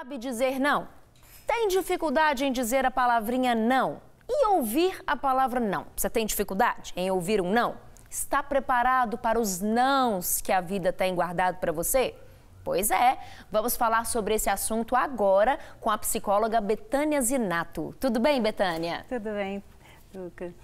sabe dizer não? Tem dificuldade em dizer a palavrinha não? E ouvir a palavra não? Você tem dificuldade em ouvir um não? Está preparado para os nãos que a vida tem guardado para você? Pois é, vamos falar sobre esse assunto agora com a psicóloga Betânia Zinato. Tudo bem, Betânia? Tudo bem, Lucas.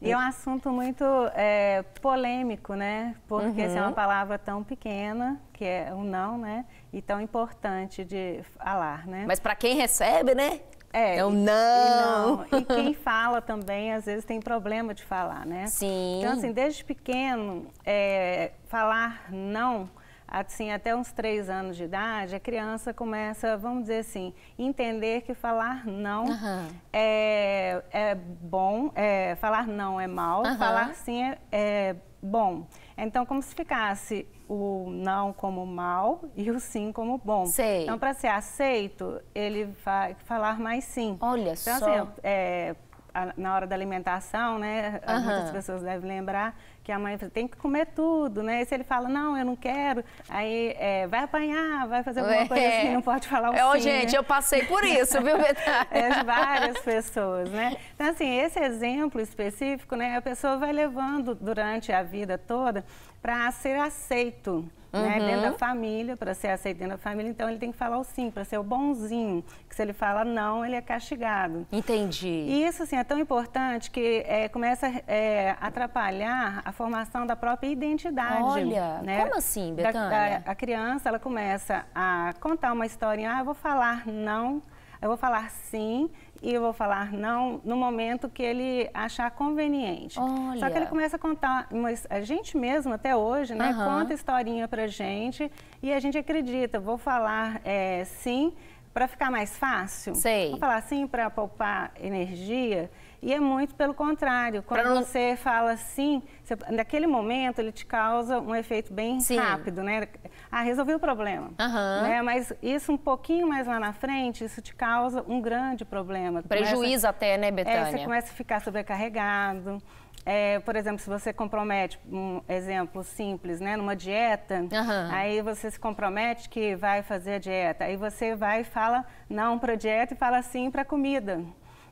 E é um assunto muito é, polêmico, né? Porque uhum. é uma uhum. palavra tão pequena, que é o um não, né? E tão importante de falar, né? Mas para quem recebe, né? É, é eu não. E, não. e quem fala também, às vezes, tem problema de falar, né? Sim. Então, assim, desde pequeno, é, falar não assim, até uns três anos de idade, a criança começa, vamos dizer assim, entender que falar não uhum. é, é bom, é, falar não é mal, uhum. falar sim é, é bom. Então, como se ficasse o não como mal e o sim como bom. Sei. Então, para ser aceito, ele vai falar mais sim. Olha então, assim, só. Assim, é, na hora da alimentação, né? Uhum. Muitas pessoas devem lembrar que a mãe tem que comer tudo, né? E se ele fala, não, eu não quero, aí é, vai apanhar, vai fazer alguma é. coisa assim, não pode falar o é, sim, Gente, né? eu passei por isso, viu, Betânia? é, várias pessoas, né? Então, assim, esse exemplo específico, né, a pessoa vai levando durante a vida toda para ser aceito. Né, uhum. Né, dentro da família, para ser aceito dentro da família, então ele tem que falar o sim, para ser o bonzinho, que se ele fala não, ele é castigado. Entendi. E isso, assim, é tão importante que é, começa a é, atrapalhar a formação da própria identidade. Olha, né? como assim, Betânia? Da, da, a criança, ela começa a contar uma historinha, ah, eu vou falar não, eu vou falar sim e eu vou falar não no momento que ele achar conveniente. Olha. Só que ele começa a contar, mas a gente mesmo até hoje, né, uhum. conta historinha pra gente e a gente acredita, vou falar é, sim para ficar mais fácil. Sei. Vou falar sim para poupar energia. E é muito pelo contrário. Quando não... você fala sim, você, naquele momento ele te causa um efeito bem sim. rápido, né? Ah, resolvi o problema. Uhum. Né? Mas isso um pouquinho mais lá na frente, isso te causa um grande problema. Prejuízo começa, até, né, é, Betânia? É, você começa a ficar sobrecarregado. É, por exemplo, se você compromete, um exemplo simples, né? Numa dieta, uhum. aí você se compromete que vai fazer a dieta. Aí você vai e fala não para a dieta e fala sim para a comida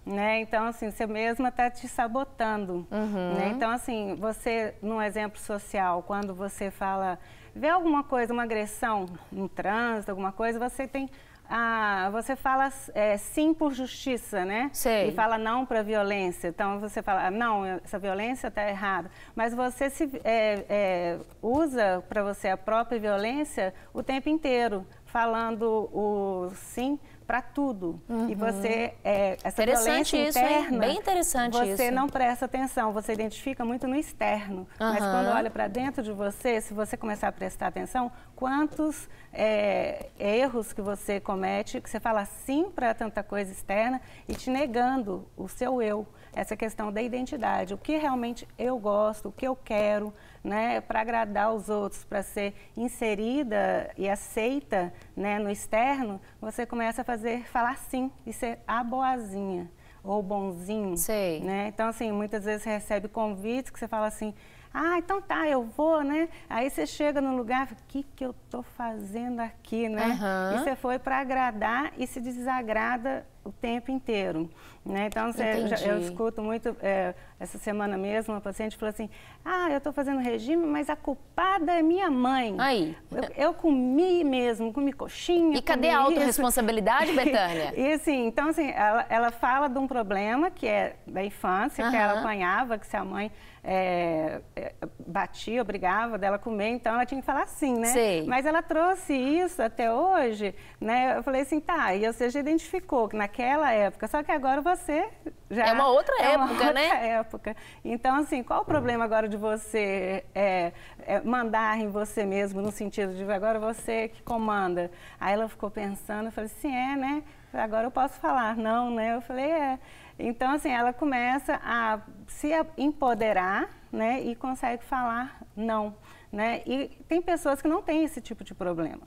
né? Então, assim, você mesma está te sabotando, uhum. né? Então, assim, você, num exemplo social, quando você fala, vê alguma coisa, uma agressão no trânsito, alguma coisa, você tem... Ah, você fala é, sim por justiça, né? Sei. E fala não para violência. Então você fala ah, não, essa violência está errada. Mas você se é, é, usa para você a própria violência o tempo inteiro, falando o sim para tudo. Uhum. E você, é, essa interessante violência isso, interna, bem interessante você isso. não presta atenção, você identifica muito no externo. Uhum. Mas quando olha para dentro de você, se você começar a prestar atenção, quantos é, erros que você comete, que você fala sim para tanta coisa externa e te negando o seu eu. Essa questão da identidade, o que realmente eu gosto, o que eu quero, né, para agradar os outros, para ser inserida e aceita né, no externo, você começa a fazer falar sim e ser a boazinha ou bonzinho. Sei. Né? Então, assim, muitas vezes recebe convites que você fala assim, ah, então tá, eu vou, né? Aí você chega no lugar, o que que eu tô fazendo aqui, né? Uhum. E você foi para agradar e se desagrada o tempo inteiro. Né? Então, eu, já, eu, escuto muito, é, essa semana mesmo, uma paciente falou assim, ah, eu estou fazendo regime, mas a culpada é minha mãe. Aí. Eu, eu comi mesmo, comi coxinha, E cadê a autorresponsabilidade, Betânia? e, assim, então, assim, ela, ela, fala de um problema que é da infância, uhum. que ela apanhava, que se a mãe... É, é batia, obrigava dela comer, então ela tinha que falar sim, né? Sei. Mas ela trouxe isso até hoje, né? Eu falei assim, tá, e você já identificou que na daquela época. Só que agora você já. É uma outra é uma época, outra né? época. Então, assim, qual o problema agora de você é, é, mandar em você mesmo, no sentido de agora você que comanda? Aí ela ficou pensando, eu falei, sim, é, né? Agora eu posso falar, não, né? Eu falei, é. Então, assim, ela começa a se empoderar, né? E consegue falar não, né? E tem pessoas que não têm esse tipo de problema.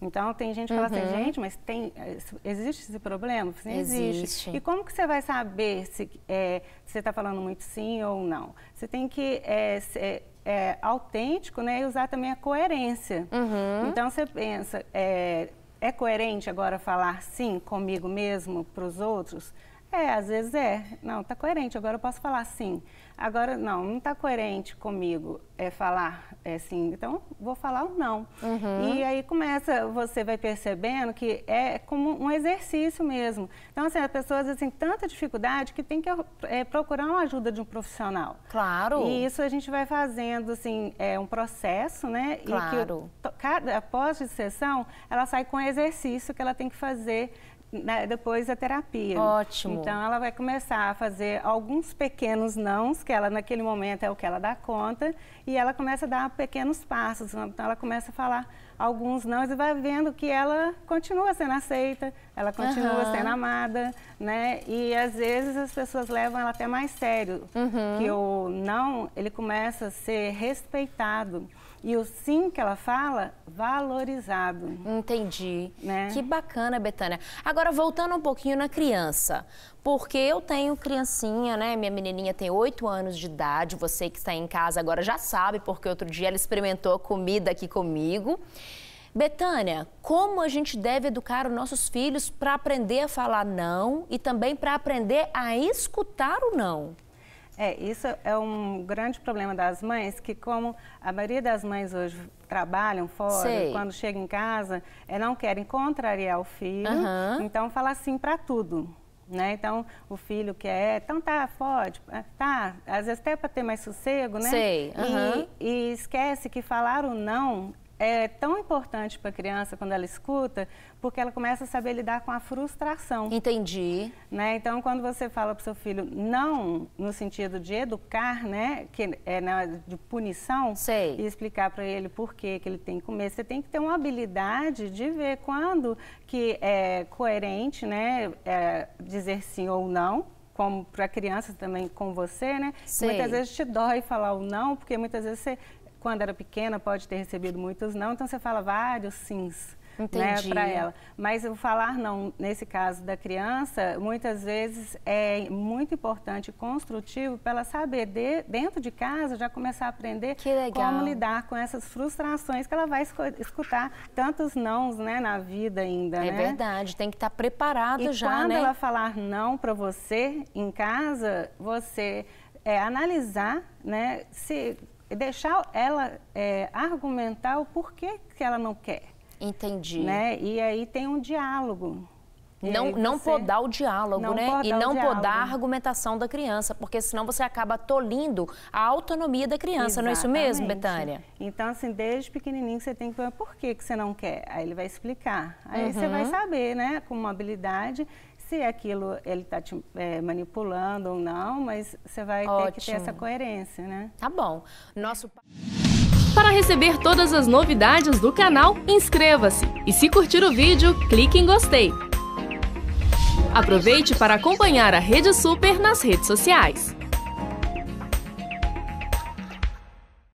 Então tem gente que uhum. fala assim, uhum. gente, mas tem, existe esse problema? Sim, existe. existe. E como que você vai saber se, é, você está falando muito sim ou não? Você tem que é, ser, é, autêntico né, e usar também a coerência. Uhum. Então você pensa, é, é coerente agora falar sim comigo mesmo, para os outros? É, às vezes é. Não, tá coerente. Agora eu posso falar sim. Agora, não, não tá coerente comigo é falar é, sim. Então, vou falar o não. Uhum. E aí começa, você vai percebendo que é como um exercício mesmo. Então, assim, as pessoas têm tanta dificuldade que tem que é, procurar uma ajuda de um profissional. Claro. E isso a gente vai fazendo, assim, é um processo, né? Claro. E que cada, após a sessão, ela sai com um exercício que ela tem que fazer né, depois a terapia. Ótimo. Então ela vai começar a fazer alguns pequenos nãos, que ela naquele momento é o que ela dá conta, e ela começa a dar pequenos passos. Então ela começa a falar alguns não e vai vendo que ela continua sendo aceita, ela continua uhum. sendo amada, né? E às vezes as pessoas levam ela até mais sério, uhum. que o não, ele começa a ser respeitado e o sim que ela fala, valorizado. Entendi. Né? Que bacana, Betânia. Agora, voltando um pouquinho na criança, porque eu tenho criancinha, né? Minha menininha tem oito anos de idade, você que está em casa agora já sabe, porque outro dia ela experimentou comida aqui comigo. Betânia, como a gente deve educar os nossos filhos para aprender a falar não e também para aprender a escutar o não? É, isso é um grande problema das mães, que como a maioria das mães hoje trabalham fora, Sei. quando chegam em casa, é, não querem contrariar o filho, então fala sim para tudo. Né? Então, o filho quer, então tá, pode, é, tá, às vezes até para ter mais sossego, né? Sei, uhum. e, e esquece que falar o não é tão importante para a criança quando ela escuta, porque ela começa a saber lidar com a frustração. Entendi. Né? Então, quando você fala para o seu filho, não no sentido de educar, né, que é na, de punição, Sei. e explicar para ele por que ele tem que comer, você tem que ter uma habilidade de ver quando que é coerente, né, é, dizer sim ou não, como para a criança também com você, né? Muitas vezes te dói falar o não, porque muitas vezes você quando era pequena, pode ter recebido muitos não, então você fala vários sims. Né, Entendi. Né, para ela. Mas o falar não, nesse caso da criança, muitas vezes é muito importante, construtivo, para ela saber, de, dentro de casa, já começar a aprender como lidar com essas frustrações que ela vai escutar tantos nãos né, na vida ainda. É né? verdade, tem que estar tá preparada e já. Quando né? ela falar não para você em casa, você é, analisar né, se deixar ela é, argumentar o porquê que ela não quer. Entendi. Né? E aí tem um diálogo. Não, não você... podar o diálogo, não né? E não podar a argumentação da criança, porque senão você acaba tolindo a autonomia da criança, Exatamente. não é isso mesmo, Betânia? Então, assim, desde pequenininho você tem que falar por que, que você não quer. Aí ele vai explicar. Aí uhum. você vai saber, né, com uma habilidade, se aquilo ele está te é, manipulando ou não, mas você vai Ótimo. ter que ter essa coerência, né? Tá bom. Nosso para receber todas as novidades do canal, inscreva-se e se curtir o vídeo, clique em gostei. Aproveite para acompanhar a Rede Super nas redes sociais.